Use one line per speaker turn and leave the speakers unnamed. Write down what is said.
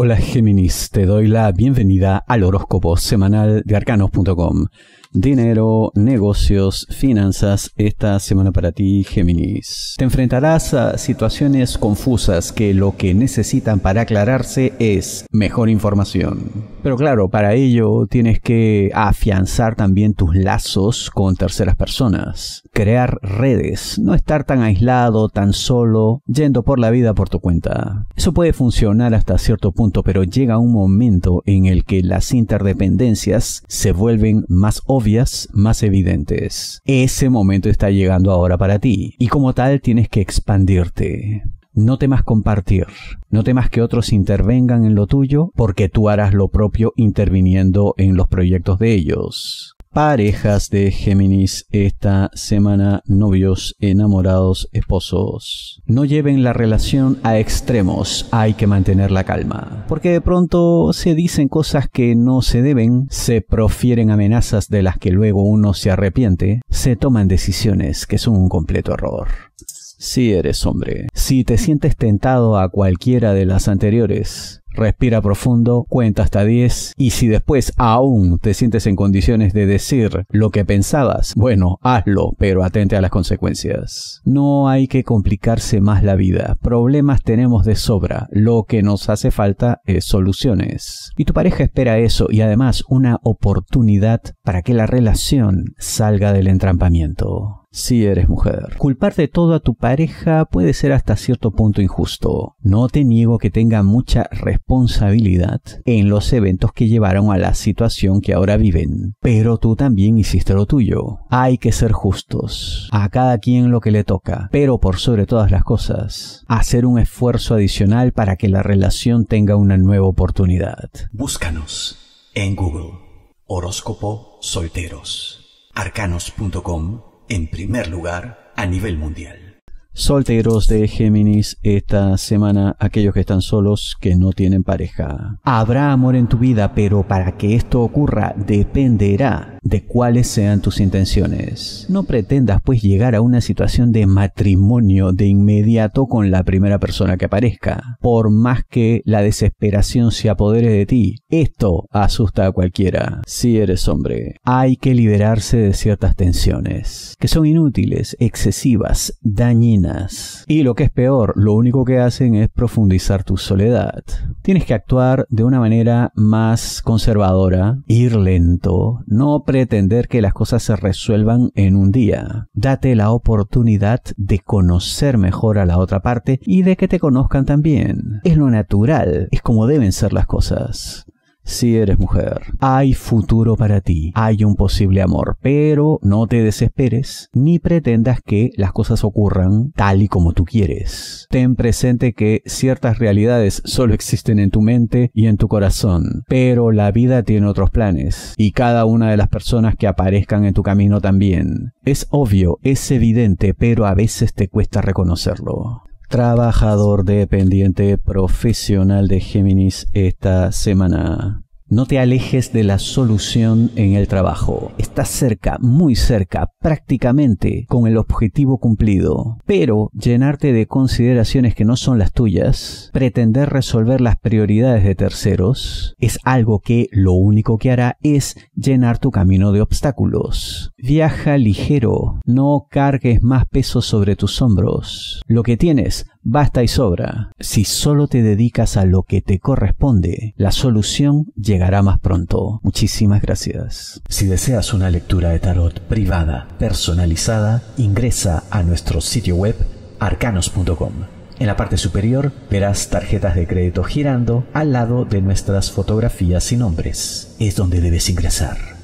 Hola Géminis, te doy la bienvenida al horóscopo semanal de arcanos.com. Dinero, negocios, finanzas, esta semana para ti Géminis. Te enfrentarás a situaciones confusas que lo que necesitan para aclararse es mejor información. Pero claro, para ello tienes que afianzar también tus lazos con terceras personas, crear redes, no estar tan aislado, tan solo, yendo por la vida por tu cuenta. Eso puede funcionar hasta cierto punto pero llega un momento en el que las interdependencias se vuelven más obvias, más evidentes. Ese momento está llegando ahora para ti y como tal tienes que expandirte. No temas compartir, no temas que otros intervengan en lo tuyo porque tú harás lo propio interviniendo en los proyectos de ellos parejas de Géminis esta semana, novios, enamorados, esposos. No lleven la relación a extremos, hay que mantener la calma, porque de pronto se dicen cosas que no se deben, se profieren amenazas de las que luego uno se arrepiente, se toman decisiones que son un completo error si eres hombre. Si te sientes tentado a cualquiera de las anteriores, respira profundo, cuenta hasta 10 y si después aún te sientes en condiciones de decir lo que pensabas, bueno, hazlo, pero atente a las consecuencias. No hay que complicarse más la vida, problemas tenemos de sobra, lo que nos hace falta es soluciones. Y tu pareja espera eso y además una oportunidad para que la relación salga del entrampamiento si eres mujer. Culpar de todo a tu pareja puede ser hasta cierto punto injusto. No te niego que tenga mucha responsabilidad en los eventos que llevaron a la situación que ahora viven, pero tú también hiciste lo tuyo. Hay que ser justos, a cada quien lo que le toca, pero por sobre todas las cosas, hacer un esfuerzo adicional para que la relación tenga una nueva oportunidad. Búscanos en Google. Horóscopo Solteros. arcanos.com en primer lugar a nivel mundial. Solteros de Géminis esta semana, aquellos que están solos, que no tienen pareja. Habrá amor en tu vida, pero para que esto ocurra dependerá de cuáles sean tus intenciones. No pretendas pues llegar a una situación de matrimonio de inmediato con la primera persona que aparezca, por más que la desesperación se apodere de ti. Esto asusta a cualquiera, si eres hombre. Hay que liberarse de ciertas tensiones, que son inútiles, excesivas, dañinas. Y lo que es peor, lo único que hacen es profundizar tu soledad. Tienes que actuar de una manera más conservadora, ir lento, no pretender que las cosas se resuelvan en un día. Date la oportunidad de conocer mejor a la otra parte y de que te conozcan también. Es lo natural, es como deben ser las cosas si eres mujer. Hay futuro para ti, hay un posible amor, pero no te desesperes ni pretendas que las cosas ocurran tal y como tú quieres. Ten presente que ciertas realidades solo existen en tu mente y en tu corazón, pero la vida tiene otros planes y cada una de las personas que aparezcan en tu camino también. Es obvio, es evidente, pero a veces te cuesta reconocerlo trabajador dependiente profesional de Géminis esta semana. No te alejes de la solución en el trabajo. Estás cerca, muy cerca, prácticamente con el objetivo cumplido. Pero llenarte de consideraciones que no son las tuyas, pretender resolver las prioridades de terceros, es algo que lo único que hará es llenar tu camino de obstáculos. Viaja ligero, no cargues más peso sobre tus hombros. Lo que tienes, Basta y sobra. Si solo te dedicas a lo que te corresponde, la solución llegará más pronto. Muchísimas gracias. Si deseas una lectura de tarot privada, personalizada, ingresa a nuestro sitio web arcanos.com. En la parte superior verás tarjetas de crédito girando al lado de nuestras fotografías y nombres. Es donde debes ingresar.